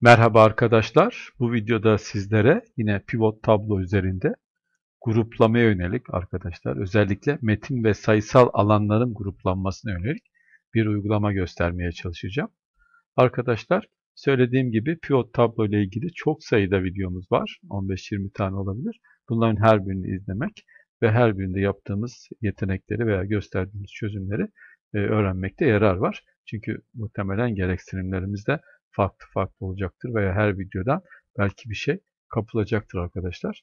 Merhaba arkadaşlar. Bu videoda sizlere yine pivot tablo üzerinde gruplamaya yönelik arkadaşlar özellikle metin ve sayısal alanların gruplanmasına yönelik bir uygulama göstermeye çalışacağım. Arkadaşlar söylediğim gibi pivot tablo ile ilgili çok sayıda videomuz var. 15-20 tane olabilir. Bunların her birini izlemek ve her birinde yaptığımız yetenekleri veya gösterdiğimiz çözümleri e, öğrenmekte yarar var. Çünkü muhtemelen gereksinimlerimizde farklı farklı olacaktır veya her videodan belki bir şey kapılacaktır arkadaşlar.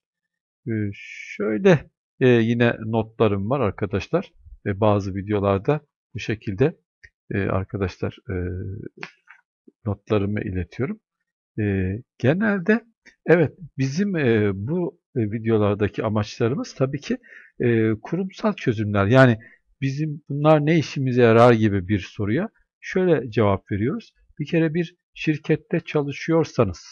Ee, şöyle e, yine notlarım var arkadaşlar. E, bazı videolarda bu şekilde e, arkadaşlar e, notlarımı iletiyorum. E, genelde evet bizim e, bu e, videolardaki amaçlarımız tabii ki e, kurumsal çözümler. Yani bizim bunlar ne işimize yarar gibi bir soruya şöyle cevap veriyoruz. Bir kere bir Şirkette çalışıyorsanız,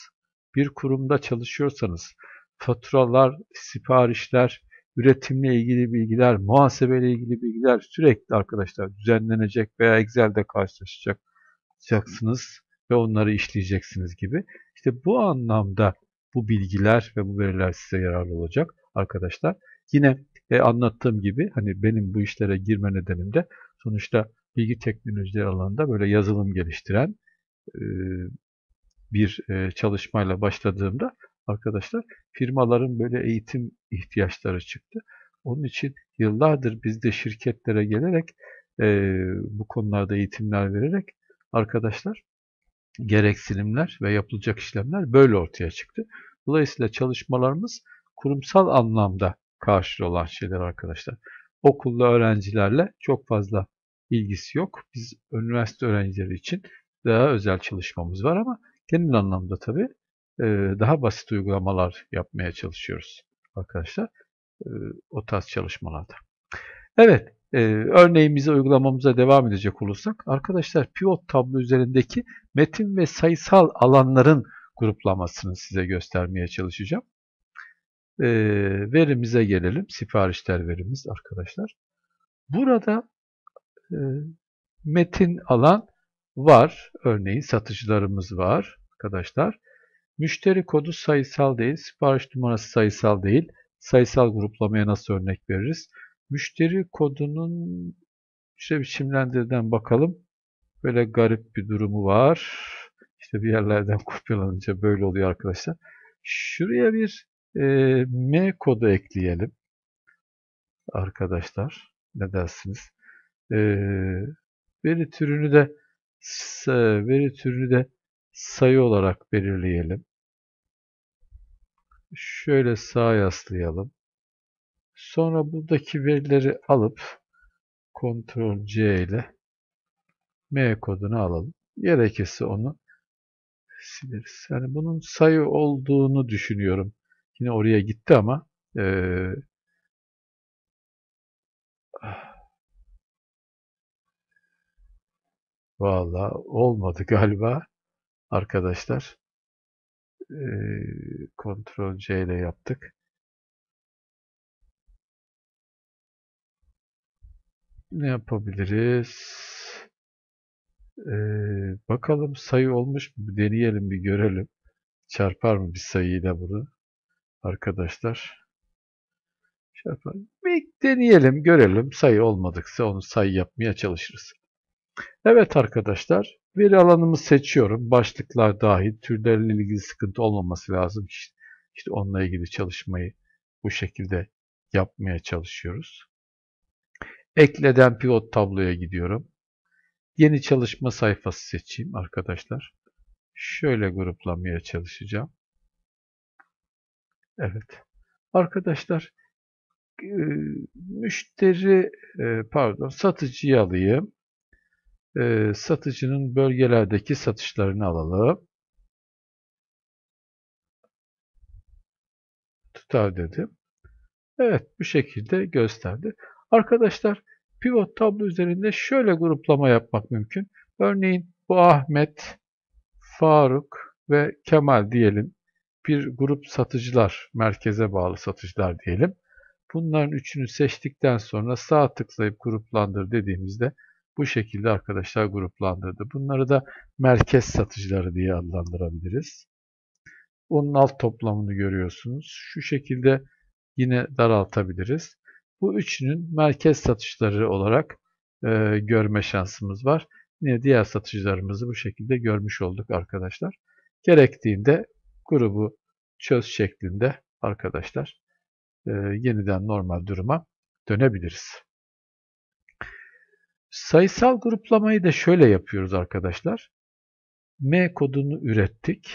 bir kurumda çalışıyorsanız, faturalar, siparişler, üretimle ilgili bilgiler, muhasebeyle ilgili bilgiler sürekli arkadaşlar düzenlenecek veya Excel'de karşılaşacaksınız ve onları işleyeceksiniz gibi. İşte bu anlamda bu bilgiler ve bu veriler size yararlı olacak arkadaşlar. Yine e, anlattığım gibi hani benim bu işlere girme nedenim de sonuçta bilgi teknolojileri alanında böyle yazılım geliştiren e, bir e, çalışmayla başladığımda arkadaşlar firmaların böyle eğitim ihtiyaçları çıktı. Onun için yıllardır biz de şirketlere gelerek e, bu konularda eğitimler vererek arkadaşlar gereksinimler ve yapılacak işlemler böyle ortaya çıktı. Dolayısıyla çalışmalarımız kurumsal anlamda karşılığı olan şeyler arkadaşlar. Okulda öğrencilerle çok fazla ilgisi yok. Biz üniversite öğrencileri için daha özel çalışmamız var ama genel anlamda tabii daha basit uygulamalar yapmaya çalışıyoruz arkadaşlar o tarz çalışmalarda. Evet, örneğimize uygulamamıza devam edecek olursak arkadaşlar pivot tablo üzerindeki metin ve sayısal alanların gruplamasını size göstermeye çalışacağım. Verimize gelelim. Siparişler verimiz arkadaşlar. Burada metin alan var. Örneğin satıcılarımız var arkadaşlar. Müşteri kodu sayısal değil, sipariş numarası sayısal değil. Sayısal gruplamaya nasıl örnek veririz? Müşteri kodunun işte biçimlendirden bakalım. Böyle garip bir durumu var. İşte bir yerlerden kopyalanınca böyle oluyor arkadaşlar. Şuraya bir e, M kodu ekleyelim. Arkadaşlar ne dersiniz? E, veri türünü de veri türünü de sayı olarak belirleyelim. Şöyle sağ yaslayalım. Sonra buradaki verileri alıp Ctrl C ile M kodunu alalım. Gerekirse onu sileriz. Yani bunun sayı olduğunu düşünüyorum. Yine oraya gitti ama e, Valla olmadı galiba arkadaşlar. Ctrl C ile yaptık. Ne yapabiliriz? Ee, bakalım sayı olmuş mu? Deneyelim bir görelim. Çarpar mı bir sayıyla bunu? Arkadaşlar. Çarpar. Bir deneyelim görelim. Sayı olmadıksa onu sayı yapmaya çalışırız. Evet arkadaşlar, veri alanımı seçiyorum. Başlıklar dahil, türlerle ilgili sıkıntı olmaması lazım. İşte, işte onunla ilgili çalışmayı bu şekilde yapmaya çalışıyoruz. Ekleden pivot tabloya gidiyorum. Yeni çalışma sayfası seçeyim arkadaşlar. Şöyle gruplamaya çalışacağım. Evet. Arkadaşlar e, müşteri e, pardon satıcıyı alayım e, satıcının bölgelerdeki satışlarını alalım. Tutar dedim. Evet bu şekilde gösterdi. Arkadaşlar pivot tablo üzerinde şöyle gruplama yapmak mümkün. Örneğin bu Ahmet, Faruk ve Kemal diyelim. Bir grup satıcılar, merkeze bağlı satıcılar diyelim. Bunların üçünü seçtikten sonra sağ tıklayıp gruplandır dediğimizde bu şekilde arkadaşlar gruplandırdı. Bunları da merkez satıcıları diye adlandırabiliriz. Onun alt toplamını görüyorsunuz. Şu şekilde yine daraltabiliriz. Bu üçünün merkez satışları olarak e, görme şansımız var. Yine diğer satıcılarımızı bu şekilde görmüş olduk arkadaşlar. Gerektiğinde grubu çöz şeklinde arkadaşlar e, yeniden normal duruma dönebiliriz. Sayısal gruplamayı da şöyle yapıyoruz arkadaşlar. M kodunu ürettik.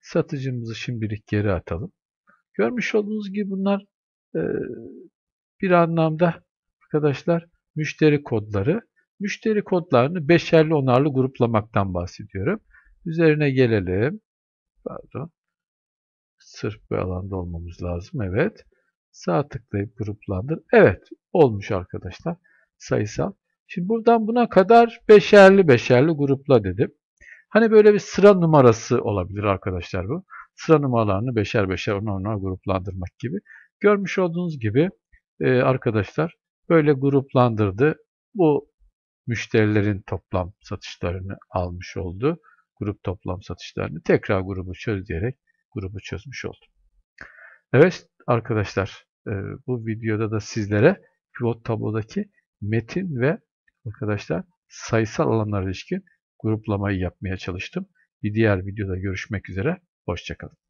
Satıcımızı şimdilik geri atalım. Görmüş olduğunuz gibi bunlar e, bir anlamda arkadaşlar müşteri kodları. Müşteri kodlarını beşerli onarlı gruplamaktan bahsediyorum. Üzerine gelelim. Pardon. Sırf bir alanda olmamız lazım. Evet. Sağ tıklayıp gruplandır. Evet. Olmuş arkadaşlar. Sayısal. Şimdi buradan buna kadar beşerli beşerli grupla dedim. Hani böyle bir sıra numarası olabilir arkadaşlar bu. Sıra numaralarını beşer beşer ona ona gruplandırmak gibi. Görmüş olduğunuz gibi e, arkadaşlar böyle gruplandırdı. Bu müşterilerin toplam satışlarını almış oldu. Grup toplam satışlarını tekrar grubu çöz diyerek grubu çözmüş oldu. Evet arkadaşlar e, bu videoda da sizlere pivot tablodaki metin ve arkadaşlar sayısal alanlara ilişkin gruplamayı yapmaya çalıştım. Bir diğer videoda görüşmek üzere. Hoşçakalın.